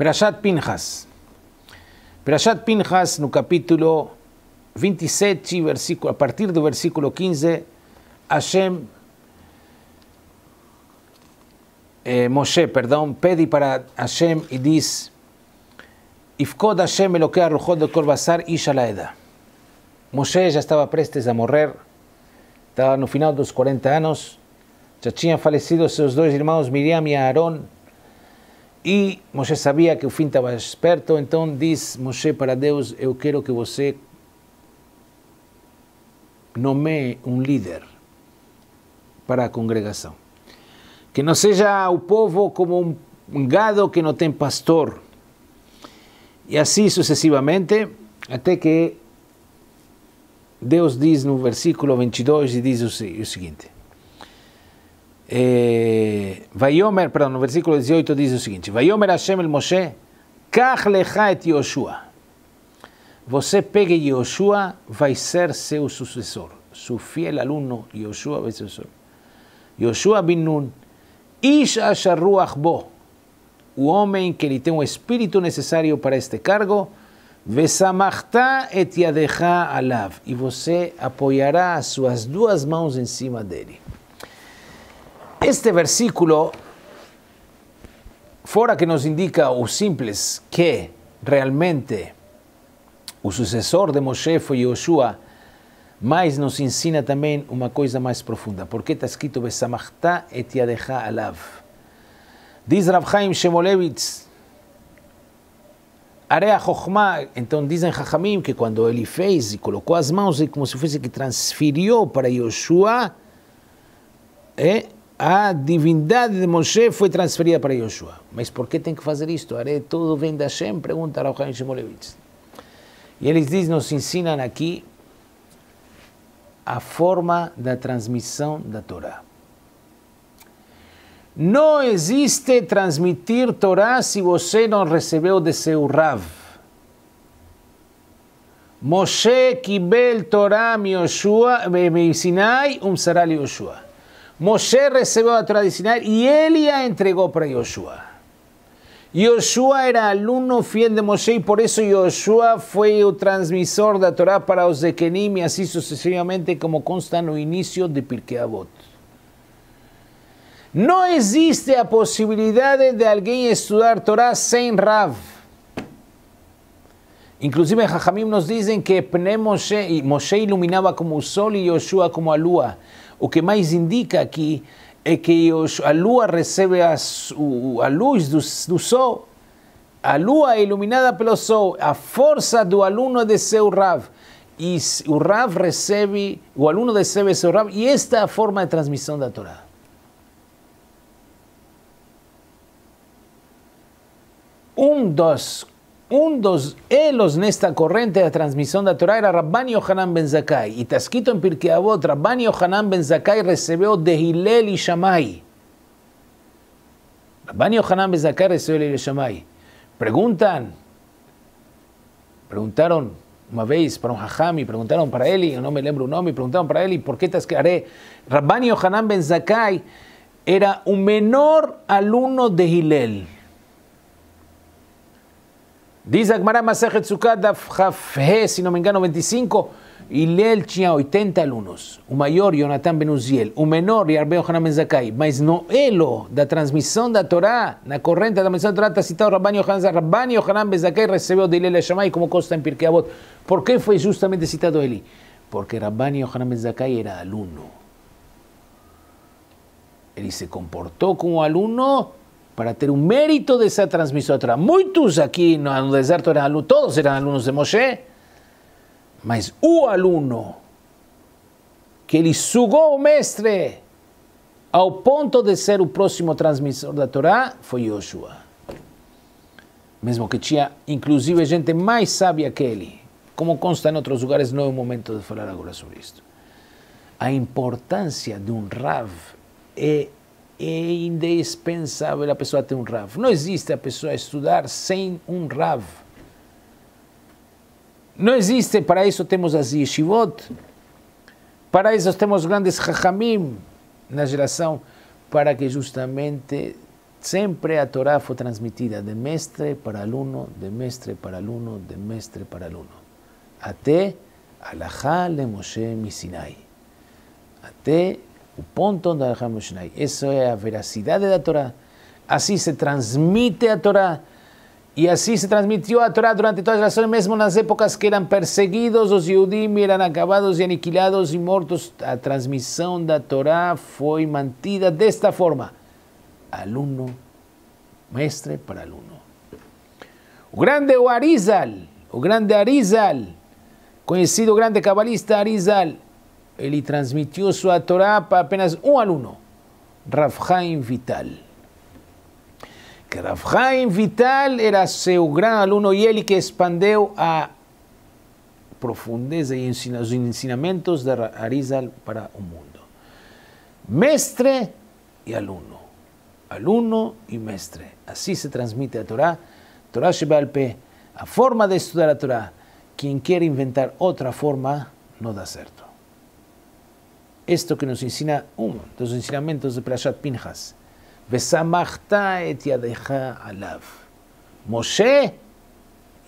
Perashat Pinjas. Perashat Pinjas, no capítulo 27, versículo, a partir del versículo 15, Hashem, eh, Moshe, perdón, pedí para Hashem y dice, Ifkod Hashem lo que arrojó de Corbazar y Shalaeda. Moshe ya estaba prestes a morrer, estaba en el final de los 40 años, ya habían fallecido sus dos hermanos Miriam y Aarón, E Moisés sabia que o fim estava esperto, então diz Moisés para Deus: Eu quero que você nomeie um líder para a congregação. Que não seja o povo como um gado que não tem pastor. E assim sucessivamente, até que Deus diz no versículo 22 e diz o seguinte: é, eh, Vaiomer, perdão, no versículo 18 diz o seguinte: Vaiomer Hashem el Moshe, Kach lecha et Yoshua. Você pegue Yoshua, vai ser seu sucessor. Seu fiel aluno, Yoshua vai ser sucessor. Yoshua bin Nun, Ish asher bo. O homem que ele tem o espírito necessário para este cargo, Vesamachta et yadecha alav. E você apoiará suas duas mãos em cima dele. Este versículo, fora que nos indica o simples que realmente o sucessor de Moshe foi Yoshua, mas nos ensina também uma coisa mais profunda. Porque está escrito Besamachta et yadecha alav. Diz Rav Shemolevitz, então dizem Jajamim que quando ele fez e colocou as mãos, e como se fosse que transferiu para Yoshua, é, a divindade de Moshe foi transferida para Yoshua. Mas por que tem que fazer isto? Are, tudo vem da Shem? Pergunta ao Chaim Shemolevitz. E eles dizem, nos ensinam aqui a forma da transmissão da Torá. Não existe transmitir Torá se você não recebeu de seu Rav. Moshe kibel Torá mi Sinai um será Yoshua. Moshe recibió la Torah de y Elia entregó para Josué. Josué era alumno fiel de Moshe y por eso Josué fue el transmisor de la Torah para los de Kenim y así sucesivamente como consta en el inicio de Pirkei Avot. No existe la posibilidad de alguien estudiar Torah sin Rav. Inclusive Jajamim nos dicen que Pne Moshe, y Moshe iluminaba como el sol y Josué como la luna. O que mais indica aqui é que os, a lua recebe as, o, a luz do, do sol, a lua é iluminada pelo sol, a força do aluno de seu Rav. E o Rav recebe, o aluno recebe seu Rav, e esta é a forma de transmissão da Torá. Um dos un dos elos en esta corriente de transmisión Torah era Rabban Yohanan ben Zakai. y Tasquito en Pirkeabot, Rabban Yohanan ben Zakkai recibió de Hilel y Shammai. Rabban Yohanan ben Zakkai recibió de Hilel y Shammai. preguntan preguntaron una vez para un hajam Preguntaron para él yo no me lembro el nombre, preguntaron para él y por qué está Rabban Yohanan ben Zakkai era un menor alumno de Hilel Dice Agmara Daf si no me engano, 25. Y Leel tenía 80 alumnos. Un mayor, Jonathan Benuziel. Un menor, Yarbeo Hanan zakai Mas elo da transmisión de la Torá. La corriente la transmisión de la Torá, está citado Rabban Yohanan Rabban Yohanan zakai recibió de Leel Shamay, como consta en Pirkei Avot. ¿Por qué fue justamente citado Eli? Porque Rabban Yohanan zakai era alumno. Eli se comportó como alumno para ter o mérito dessa Torá. Muitos aqui no deserto eram alunos, todos eram alunos de Moshe, mas o aluno que ele sugou o mestre ao ponto de ser o próximo transmissor da Torá foi Yoshua. Mesmo que tinha, inclusive, gente mais sábia que ele. Como consta em outros lugares, não é o momento de falar agora sobre isto. A importância de um Rav é é indispensável a pessoa ter um RAV. Não existe a pessoa estudar sem um RAV. Não existe, para isso temos as yeshivot, para isso temos grandes rachamim na geração, para que justamente sempre a Torá foi transmitida de mestre para aluno, de mestre para aluno, de mestre para aluno, até Alahá le Moshe Misinai, até punto Eso es la veracidad de la Torah. Así se transmite a Torah. Y así se transmitió a Torah durante todas las razones. mismo en las épocas que eran perseguidos los Yehudim eran acabados y aniquilados y muertos. La transmisión de la Torah fue mantida de esta forma. Alumno, maestre para alumno. El grande Arizal, El grande Arizal, conocido grande cabalista Arizal, él transmitió su Torah para apenas un alumno, Rav Vital. Que Vital era su gran alumno y él que expandió a profundeza y los de Arizal para el mundo. Mestre y alumno. Alumno y mestre. Así se transmite la Torah. Torah Shebalpe, La forma de estudiar la Torah. Quien quiere inventar otra forma, no da certo. Isto que nos ensina um dos ensinamentos de Prashat Pinhas. Vesamachta et yadecha alav. Moshe,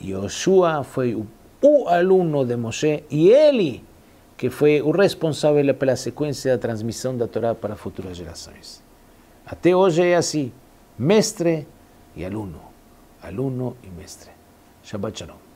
Yoshua foi o, o aluno de Moshe e ele que foi o responsável pela sequência da transmissão da Torá para futuras gerações. Até hoje é assim, mestre e aluno, aluno e mestre. Shabbat shalom.